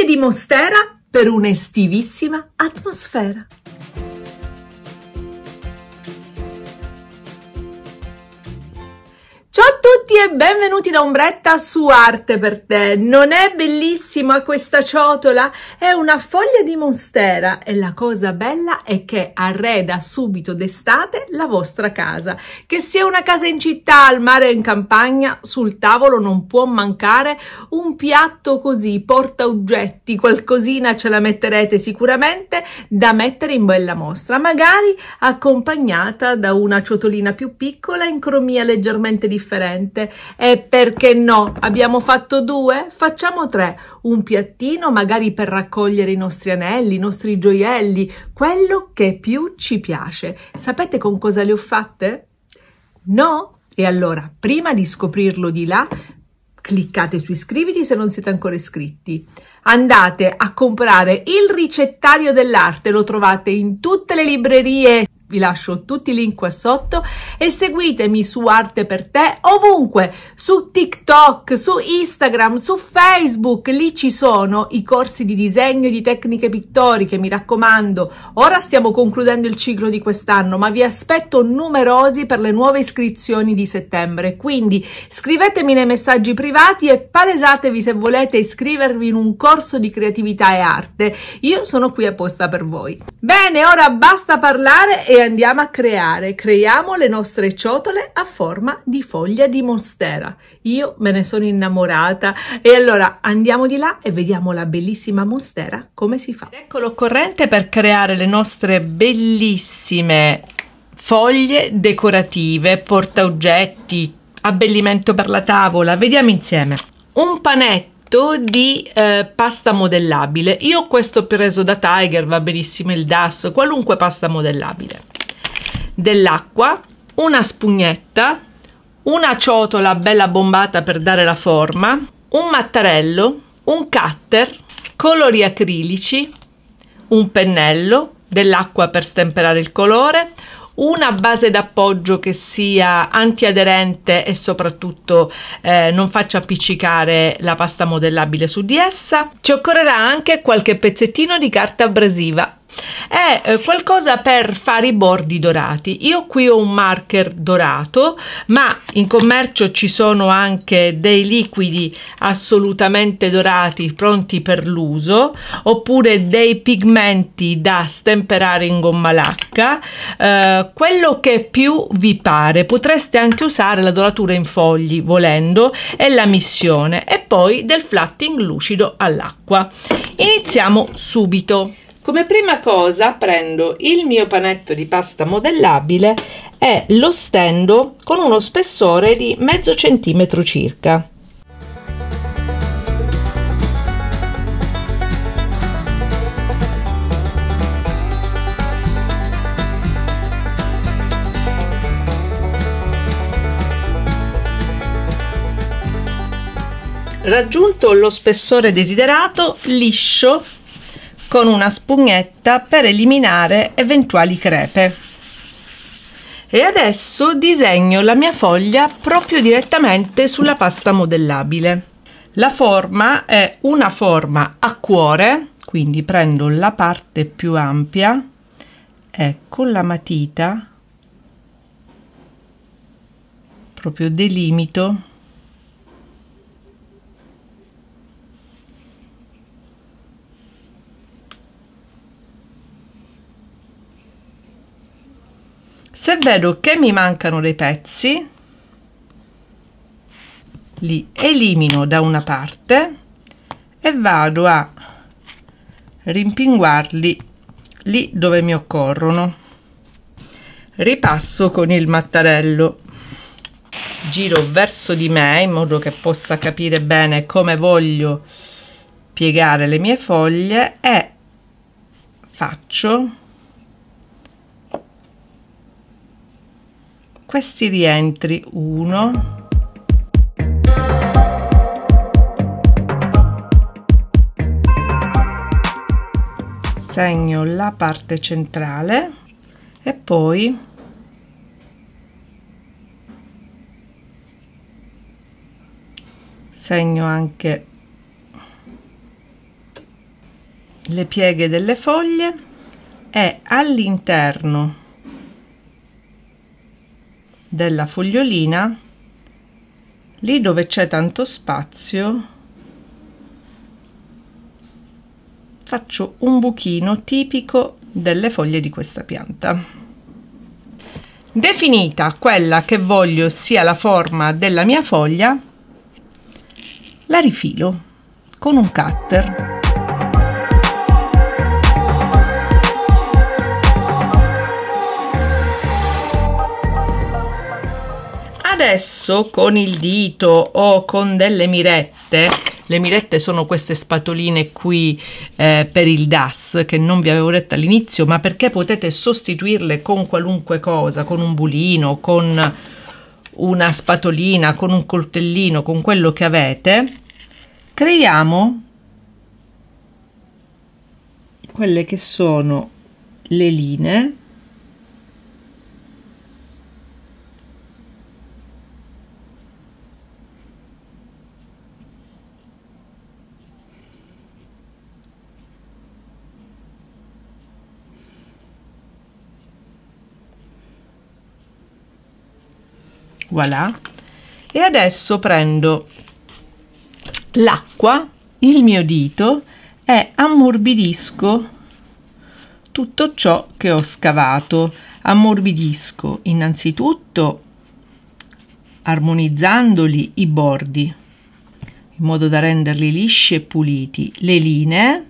Foglie di Monstera per un'estivissima atmosfera. tutti e benvenuti da Ombretta su Arte per te. Non è bellissima questa ciotola? È una foglia di monstera e la cosa bella è che arreda subito d'estate la vostra casa. Che sia una casa in città, al mare o in campagna, sul tavolo non può mancare un piatto così, porta oggetti, qualcosina ce la metterete sicuramente da mettere in bella mostra, magari accompagnata da una ciotolina più piccola in cromia leggermente differente divertente e perché no? Abbiamo fatto due? Facciamo tre. Un piattino magari per raccogliere i nostri anelli, i nostri gioielli, quello che più ci piace. Sapete con cosa le ho fatte? No? E allora, prima di scoprirlo di là, cliccate su iscriviti se non siete ancora iscritti. Andate a comprare il ricettario dell'arte, lo trovate in tutte le librerie vi lascio tutti i link qua sotto e seguitemi su Arte per te ovunque, su TikTok, su Instagram, su Facebook, lì ci sono i corsi di disegno e di tecniche pittoriche, mi raccomando. Ora stiamo concludendo il ciclo di quest'anno, ma vi aspetto numerosi per le nuove iscrizioni di settembre, quindi scrivetemi nei messaggi privati e palesatevi se volete iscrivervi in un corso di creatività e arte. Io sono qui apposta per voi. Bene, ora basta parlare e andiamo a creare, creiamo le nostre ciotole a forma di foglia di monstera. Io me ne sono innamorata e allora andiamo di là e vediamo la bellissima monstera come si fa. Ecco l'occorrente per creare le nostre bellissime foglie decorative, porta oggetti, abbellimento per la tavola. Vediamo insieme. Un panetto pacchetto di eh, pasta modellabile io ho questo preso da Tiger va benissimo il DAS qualunque pasta modellabile dell'acqua una spugnetta una ciotola bella bombata per dare la forma un mattarello un cutter colori acrilici un pennello dell'acqua per stemperare il colore una base d'appoggio che sia antiaderente e soprattutto eh, non faccia appiccicare la pasta modellabile su di essa. Ci occorrerà anche qualche pezzettino di carta abrasiva è eh, qualcosa per fare i bordi dorati io qui ho un marker dorato ma in commercio ci sono anche dei liquidi assolutamente dorati pronti per l'uso oppure dei pigmenti da stemperare in gomma lacca eh, quello che più vi pare potreste anche usare la doratura in fogli volendo e la missione e poi del flatting lucido all'acqua iniziamo subito come prima cosa prendo il mio panetto di pasta modellabile e lo stendo con uno spessore di mezzo centimetro circa. Raggiunto lo spessore desiderato, liscio con una spugnetta per eliminare eventuali crepe. E adesso disegno la mia foglia proprio direttamente sulla pasta modellabile. La forma è una forma a cuore, quindi prendo la parte più ampia e con la matita proprio delimito se vedo che mi mancano dei pezzi li elimino da una parte e vado a rimpinguarli lì dove mi occorrono ripasso con il mattarello giro verso di me in modo che possa capire bene come voglio piegare le mie foglie e faccio questi rientri 1 segno la parte centrale e poi segno anche le pieghe delle foglie e all'interno della fogliolina lì dove c'è tanto spazio faccio un buchino tipico delle foglie di questa pianta definita quella che voglio sia la forma della mia foglia la rifilo con un cutter Adesso con il dito o con delle mirette, le mirette sono queste spatoline qui eh, per il DAS che non vi avevo detto all'inizio, ma perché potete sostituirle con qualunque cosa, con un bulino, con una spatolina, con un coltellino, con quello che avete, creiamo quelle che sono le linee voilà e adesso prendo l'acqua il mio dito e ammorbidisco tutto ciò che ho scavato ammorbidisco innanzitutto armonizzandoli i bordi in modo da renderli lisci e puliti le linee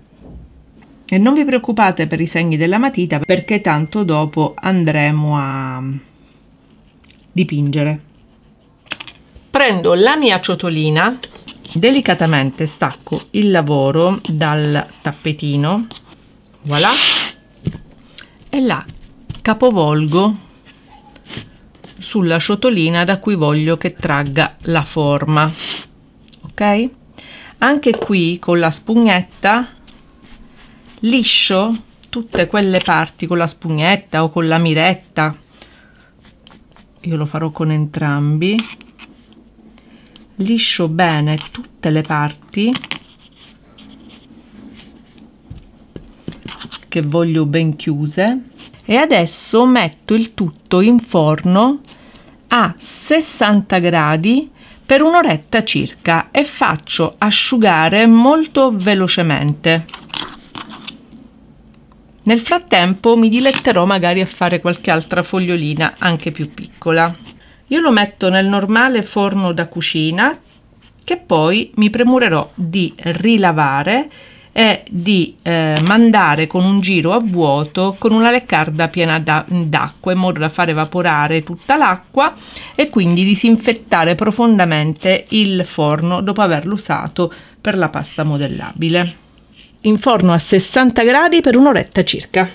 e non vi preoccupate per i segni della matita perché tanto dopo andremo a dipingere prendo la mia ciotolina delicatamente stacco il lavoro dal tappetino voilà e la capovolgo sulla ciotolina da cui voglio che tragga la forma ok anche qui con la spugnetta liscio tutte quelle parti con la spugnetta o con la miretta io lo farò con entrambi liscio bene tutte le parti che voglio ben chiuse e adesso metto il tutto in forno a 60 gradi per un'oretta circa e faccio asciugare molto velocemente. Nel frattempo mi diletterò magari a fare qualche altra fogliolina anche più piccola. Io lo metto nel normale forno da cucina che poi mi premurerò di rilavare e di eh, mandare con un giro a vuoto con una leccarda piena d'acqua in modo da far evaporare tutta l'acqua e quindi disinfettare profondamente il forno dopo averlo usato per la pasta modellabile. In forno a 60 gradi per un'oretta circa.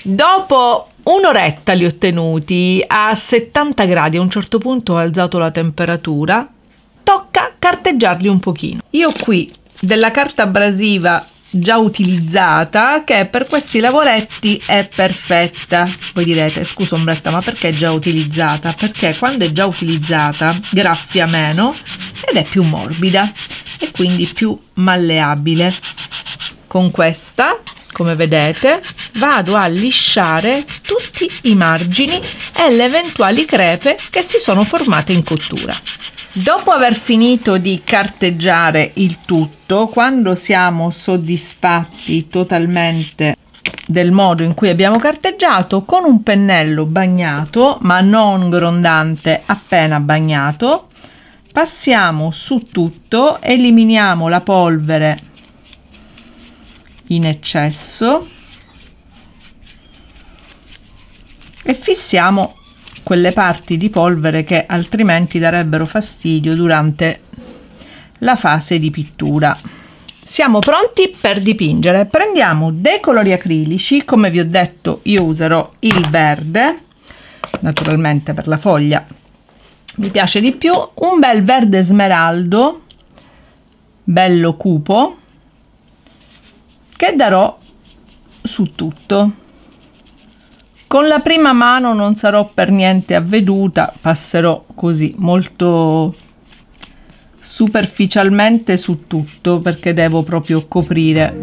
Dopo Un'oretta li ho tenuti a 70 gradi, a un certo punto ho alzato la temperatura, tocca carteggiarli un pochino. Io qui della carta abrasiva già utilizzata che per questi lavoretti è perfetta. Voi direte, scusa ombretta, ma perché è già utilizzata? Perché quando è già utilizzata graffia meno ed è più morbida e quindi più malleabile. Con questa come vedete vado a lisciare tutti i margini e le eventuali crepe che si sono formate in cottura. Dopo aver finito di carteggiare il tutto, quando siamo soddisfatti totalmente del modo in cui abbiamo carteggiato, con un pennello bagnato, ma non grondante, appena bagnato, passiamo su tutto, eliminiamo la polvere in eccesso e fissiamo quelle parti di polvere che altrimenti darebbero fastidio durante la fase di pittura siamo pronti per dipingere prendiamo dei colori acrilici come vi ho detto io userò il verde naturalmente per la foglia mi piace di più un bel verde smeraldo bello cupo che darò su tutto. Con la prima mano non sarò per niente avveduta, passerò così molto superficialmente su tutto perché devo proprio coprire.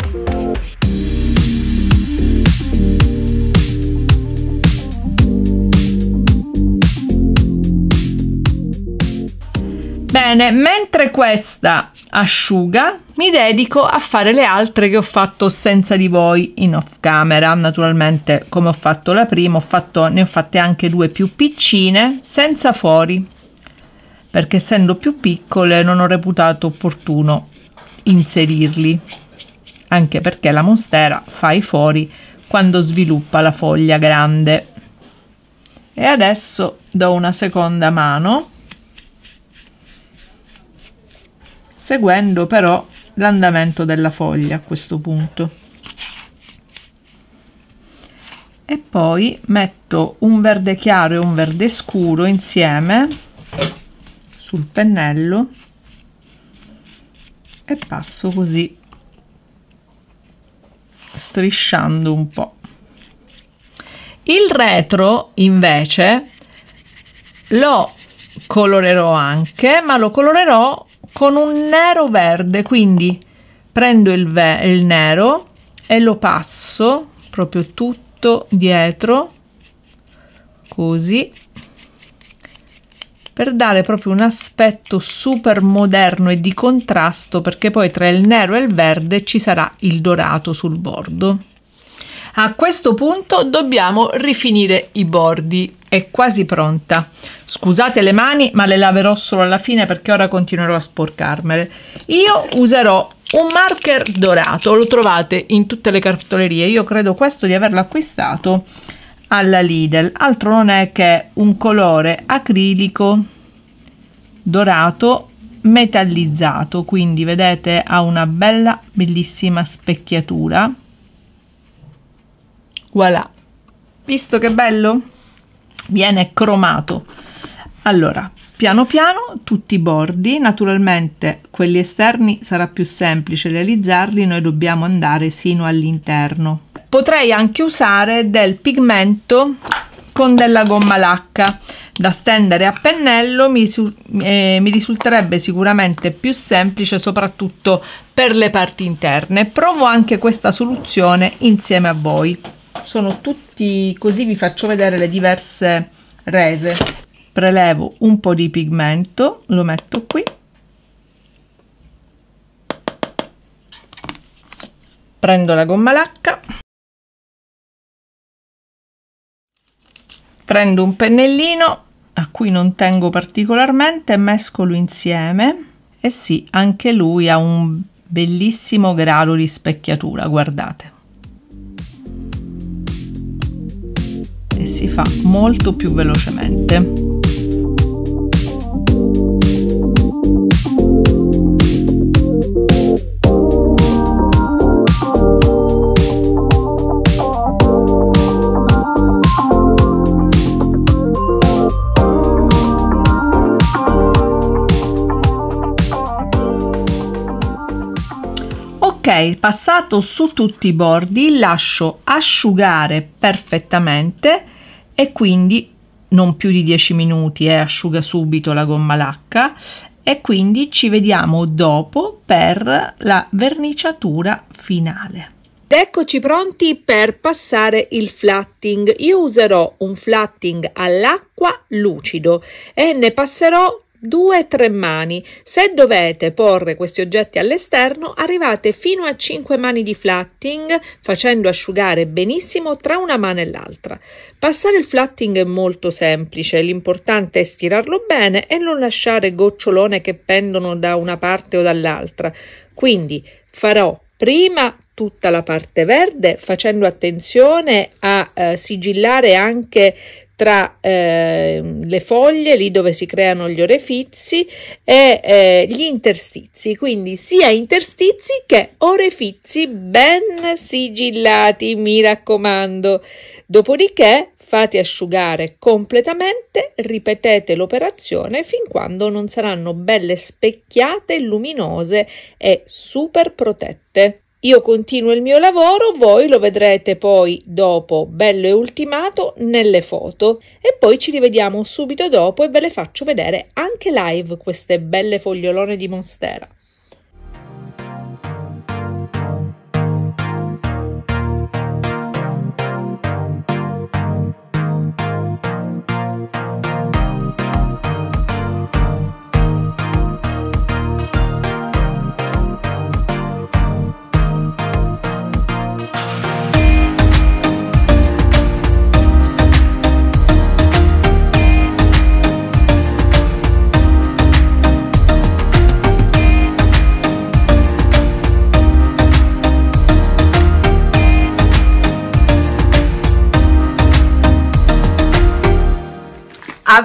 Bene, mentre questa asciuga mi dedico a fare le altre che ho fatto senza di voi in off camera naturalmente come ho fatto la prima ho fatto, ne ho fatte anche due più piccine senza fori perché essendo più piccole non ho reputato opportuno inserirli anche perché la monstera fa i fori quando sviluppa la foglia grande e adesso do una seconda mano seguendo però l'andamento della foglia a questo punto e poi metto un verde chiaro e un verde scuro insieme sul pennello e passo così strisciando un po' il retro invece lo colorerò anche ma lo colorerò con un nero verde, quindi prendo il, il nero e lo passo proprio tutto dietro, così, per dare proprio un aspetto super moderno e di contrasto perché poi tra il nero e il verde ci sarà il dorato sul bordo. A questo punto dobbiamo rifinire i bordi. È quasi pronta. Scusate le mani, ma le laverò solo alla fine perché ora continuerò a sporcarmele. Io userò un marker dorato, lo trovate in tutte le cartolerie. Io credo questo di averlo acquistato alla Lidl. Altro non è che un colore acrilico dorato metallizzato, quindi vedete ha una bella bellissima specchiatura voilà visto che bello viene cromato allora piano piano tutti i bordi naturalmente quelli esterni sarà più semplice realizzarli noi dobbiamo andare sino all'interno potrei anche usare del pigmento con della gomma lacca da stendere a pennello mi, eh, mi risulterebbe sicuramente più semplice soprattutto per le parti interne provo anche questa soluzione insieme a voi sono tutti così vi faccio vedere le diverse rese prelevo un po di pigmento lo metto qui prendo la gomma lacca prendo un pennellino a cui non tengo particolarmente mescolo insieme e sì anche lui ha un bellissimo grado di specchiatura guardate e si fa molto più velocemente. passato su tutti i bordi lascio asciugare perfettamente e quindi non più di 10 minuti e eh, asciuga subito la gomma lacca e quindi ci vediamo dopo per la verniciatura finale Eccoci pronti per passare il flatting. Io userò un flatting all'acqua lucido e ne passerò due o tre mani. Se dovete porre questi oggetti all'esterno, arrivate fino a 5 mani di flatting facendo asciugare benissimo tra una mano e l'altra. Passare il flatting è molto semplice, l'importante è stirarlo bene e non lasciare gocciolone che pendono da una parte o dall'altra. Quindi farò prima tutta la parte verde facendo attenzione a eh, sigillare anche tra eh, le foglie, lì dove si creano gli orefizi, e eh, gli interstizi, quindi sia interstizi che orefizi ben sigillati, mi raccomando. Dopodiché fate asciugare completamente, ripetete l'operazione fin quando non saranno belle specchiate, luminose e super protette. Io continuo il mio lavoro, voi lo vedrete poi dopo, bello e ultimato, nelle foto e poi ci rivediamo subito dopo e ve le faccio vedere anche live queste belle fogliolone di Monstera.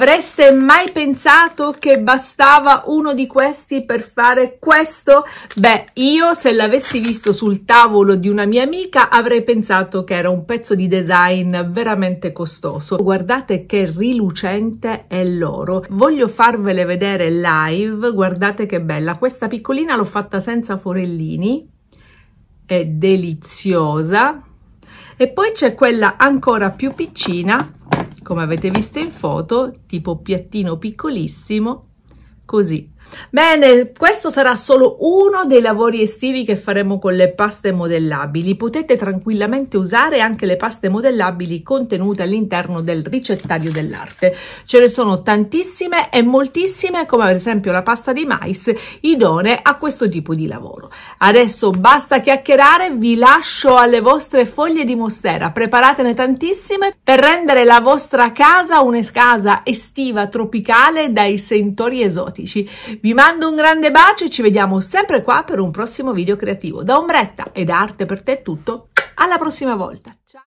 Avreste mai pensato che bastava uno di questi per fare questo? Beh, io se l'avessi visto sul tavolo di una mia amica avrei pensato che era un pezzo di design veramente costoso. Guardate che rilucente è l'oro. Voglio farvele vedere live, guardate che bella. Questa piccolina l'ho fatta senza forellini, è deliziosa. E poi c'è quella ancora più piccina come avete visto in foto tipo piattino piccolissimo così Bene, questo sarà solo uno dei lavori estivi che faremo con le paste modellabili. Potete tranquillamente usare anche le paste modellabili contenute all'interno del ricettario dell'arte. Ce ne sono tantissime e moltissime, come ad esempio la pasta di mais, idonee a questo tipo di lavoro. Adesso basta chiacchierare, vi lascio alle vostre foglie di mostera. Preparatene tantissime per rendere la vostra casa una casa estiva tropicale dai sentori esotici. Vi mando un grande bacio e ci vediamo sempre qua per un prossimo video creativo. Da Ombretta ed Arte per te è tutto, alla prossima volta. Ciao!